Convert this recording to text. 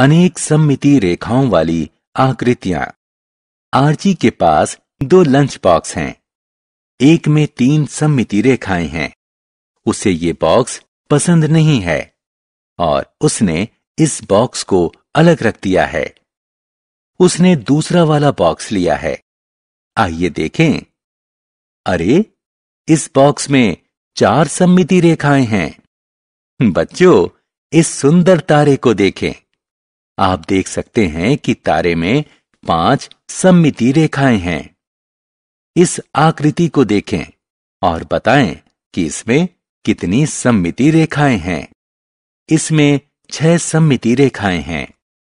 अनेक सम्मिति रेखाओं वाली आकृतियां आरजी के पास दो लंच बॉक्स हैं एक में तीन सम्मिति रेखाएं हैं उसे ये बॉक्स पसंद नहीं है और उसने इस बॉक्स को अलग रख दिया है उसने दूसरा वाला बॉक्स लिया है आइए देखें अरे इस बॉक्स में चार सम्मिति रेखाएं हैं बच्चों इस सुंदर तारे को देखें आप देख सकते हैं कि तारे में पांच सम्मिति रेखाएं हैं इस आकृति को देखें और बताएं कि इसमें कितनी सम्मिति रेखाएं हैं इसमें छह सम्मिति रेखाएं हैं